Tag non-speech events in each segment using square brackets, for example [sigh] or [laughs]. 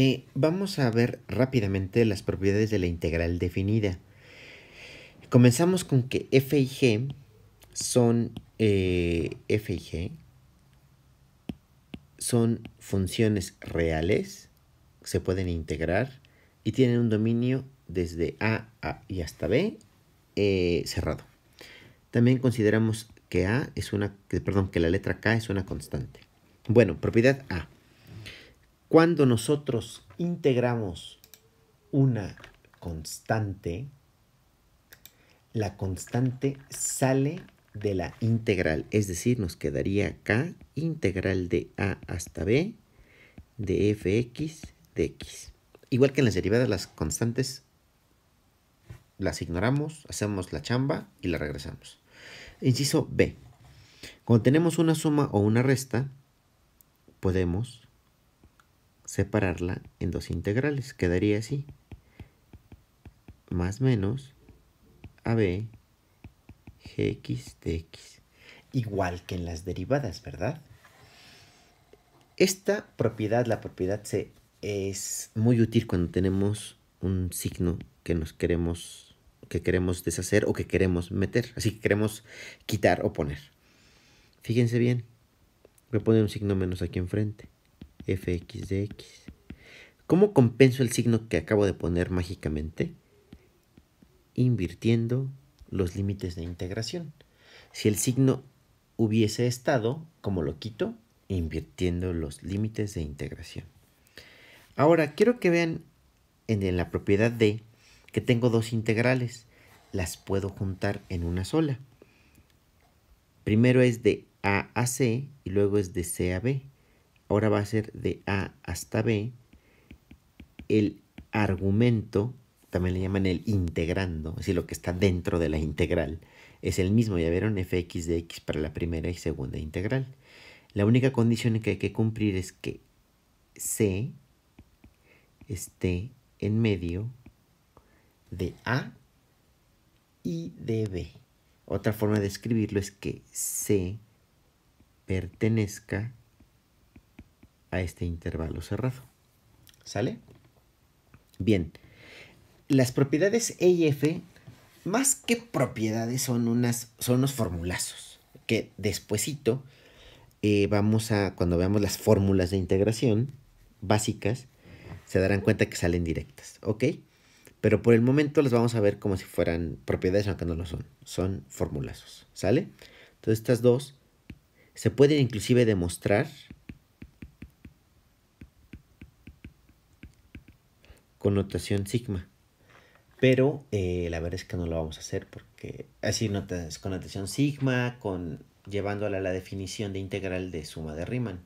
Eh, vamos a ver rápidamente las propiedades de la integral definida. Comenzamos con que f y g son eh, son funciones reales, se pueden integrar y tienen un dominio desde a, a y hasta b eh, cerrado. También consideramos que a es una, perdón, que la letra k es una constante. Bueno, propiedad a. Cuando nosotros integramos una constante, la constante sale de la integral, es decir, nos quedaría acá integral de a hasta b de fx de x. Igual que en las derivadas, las constantes las ignoramos, hacemos la chamba y la regresamos. Inciso B. Cuando tenemos una suma o una resta, podemos separarla en dos integrales. Quedaría así. Más menos AB gx dx, Igual que en las derivadas, ¿verdad? Esta propiedad, la propiedad C, es muy útil cuando tenemos un signo que nos queremos que queremos deshacer o que queremos meter, así que queremos quitar o poner. Fíjense bien, voy a un signo menos aquí enfrente fx de x. ¿Cómo compenso el signo que acabo de poner mágicamente? Invirtiendo los límites de integración. Si el signo hubiese estado, como lo quito, invirtiendo los límites de integración. Ahora, quiero que vean en la propiedad D que tengo dos integrales. Las puedo juntar en una sola. Primero es de A a C y luego es de C a B ahora va a ser de A hasta B. El argumento, también le llaman el integrando, es decir, lo que está dentro de la integral, es el mismo, ya vieron, fx de x para la primera y segunda integral. La única condición que hay que cumplir es que c esté en medio de a y de b. Otra forma de escribirlo es que c pertenezca a este intervalo cerrado. ¿Sale? Bien. Las propiedades E y F, más que propiedades, son, unas, son unos formulazos que despuesito eh, vamos a, cuando veamos las fórmulas de integración básicas, se darán cuenta que salen directas, ¿ok? Pero por el momento las vamos a ver como si fueran propiedades, aunque no lo son. Son formulazos, ¿sale? Entonces estas dos se pueden inclusive demostrar Con notación sigma. Pero eh, la verdad es que no lo vamos a hacer porque así notas notación sigma con llevándola a la definición de integral de suma de Riemann.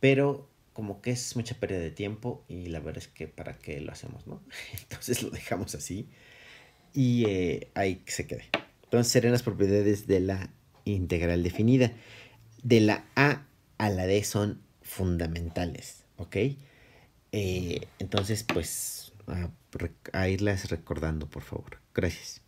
Pero como que es mucha pérdida de tiempo y la verdad es que para qué lo hacemos, ¿no? [laughs] Entonces lo dejamos así y eh, ahí se quede. Entonces serán las propiedades de la integral definida. De la A a la D son fundamentales, ¿ok? Eh, entonces, pues, a, a irlas recordando, por favor. Gracias.